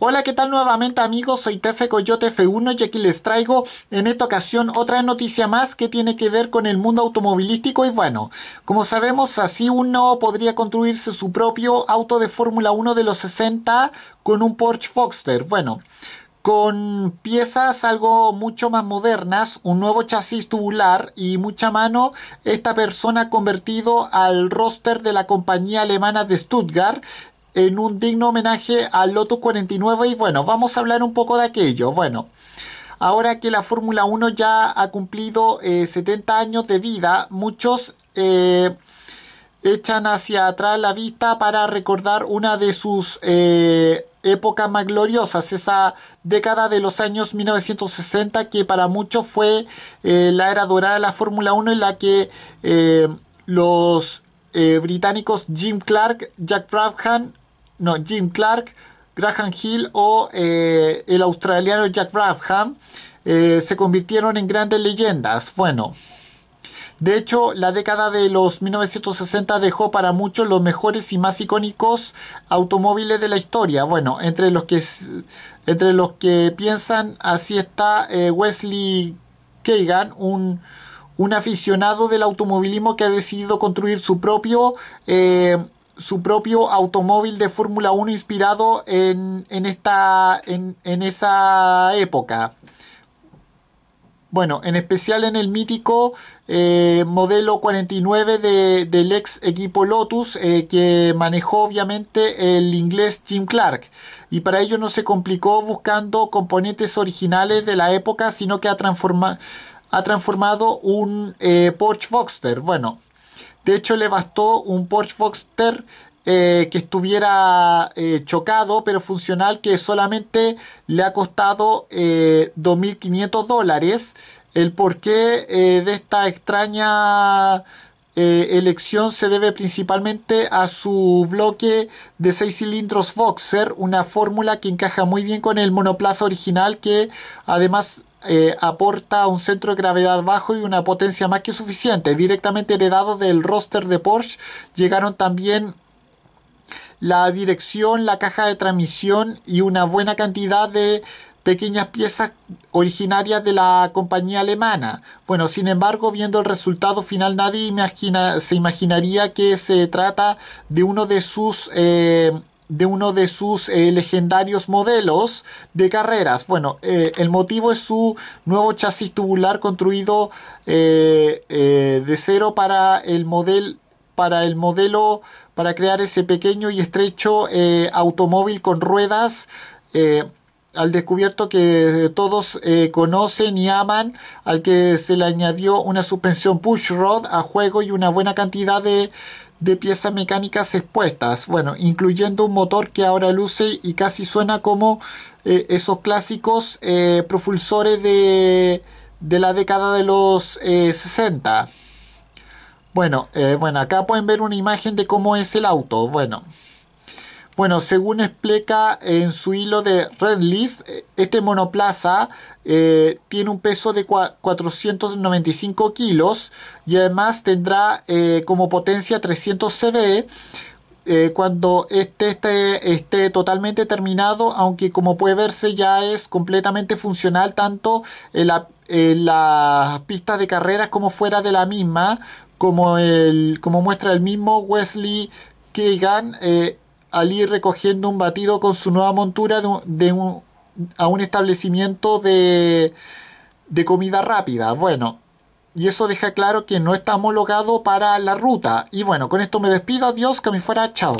Hola, ¿qué tal nuevamente amigos? Soy Tefe Coyote F1 y aquí les traigo en esta ocasión otra noticia más que tiene que ver con el mundo automovilístico y bueno, como sabemos así uno podría construirse su propio auto de Fórmula 1 de los 60 con un Porsche Foxster. Bueno, con piezas algo mucho más modernas, un nuevo chasis tubular y mucha mano, esta persona ha convertido al roster de la compañía alemana de Stuttgart en un digno homenaje al Lotus 49 y bueno, vamos a hablar un poco de aquello. Bueno, ahora que la Fórmula 1 ya ha cumplido 70 eh, años de vida, muchos eh, echan hacia atrás la vista para recordar una de sus eh, épocas más gloriosas, esa década de los años 1960 que para muchos fue la era dorada de la Fórmula 1 en la que los británicos Jim Clark, Jack Brabham, no, Jim Clark, Graham Hill o eh, el australiano Jack Brabham eh, se convirtieron en grandes leyendas. Bueno, de hecho, la década de los 1960 dejó para muchos los mejores y más icónicos automóviles de la historia. Bueno, entre los que, entre los que piensan así está eh, Wesley Kagan, un, aficionado del automovilismo que ha decidido construir su propio su propio automóvil de Fórmula 1 inspirado en, esta, en, esa época. Bueno, en especial en el mítico eh, modelo 49 del ex equipo Lotus eh, que manejó obviamente el inglés Jim Clark. Y para ello no se complicó buscando componentes originales de la época, sino que ha, ha transformado un eh, Porsche Boxster. Bueno, de hecho, le bastó un Porsche Boxster eh, que estuviera eh, chocado, pero funcional, que solamente le ha costado 2.500 eh, dólares. El porqué de esta extraña elección se debe principalmente a su bloque de 6 cilindros Foxer, una fórmula que encaja muy bien con el monoplaza original que además eh, aporta un centro de gravedad bajo y una potencia más que suficiente. Directamente heredado del roster de Porsche llegaron también la dirección, la caja de transmisión y una buena cantidad de pequeñas piezas originarias de la compañía alemana. Bueno, sin embargo, viendo el resultado final, nadie imagina, se imaginaría que se trata de uno de sus eh, de uno de sus eh, legendarios modelos de carreras. Bueno, eh, el motivo es su nuevo chasis tubular construido eh, de cero para el, para el modelo, para crear ese pequeño y estrecho automóvil con ruedas al descubierto que todos conocen y aman, al que se le añadió una suspensión push rod a juego y una buena cantidad de de piezas mecánicas expuestas, bueno, incluyendo un motor que ahora luce y casi suena como eh, esos clásicos eh, propulsores de, de, la década de los 60. Eh, bueno, bueno, acá pueden ver una imagen de cómo es el auto, bueno. Bueno, según explica en su hilo de List, eh, este monoplaza eh, tiene un peso de 495 kilos y además tendrá eh, como potencia 300 CV. cuando este esté, totalmente terminado, aunque como puede verse ya es completamente funcional tanto en, las pistas de carreras como fuera de la misma, como, como muestra el mismo Wesley Keegan. Al ir recogiendo un batido con su nueva montura de a un establecimiento de, de comida rápida. Bueno, y eso deja claro que no está homologado para la ruta. Y bueno, con esto me despido. Adiós, que me fuera. Chao.